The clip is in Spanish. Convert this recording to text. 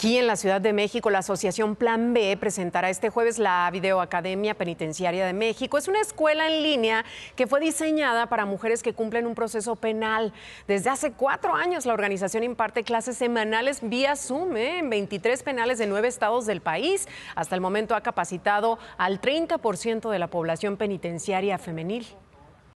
Aquí en la Ciudad de México, la Asociación Plan B presentará este jueves la Videoacademia Penitenciaria de México. Es una escuela en línea que fue diseñada para mujeres que cumplen un proceso penal. Desde hace cuatro años, la organización imparte clases semanales vía Zoom ¿eh? en 23 penales de nueve estados del país. Hasta el momento ha capacitado al 30% de la población penitenciaria femenil.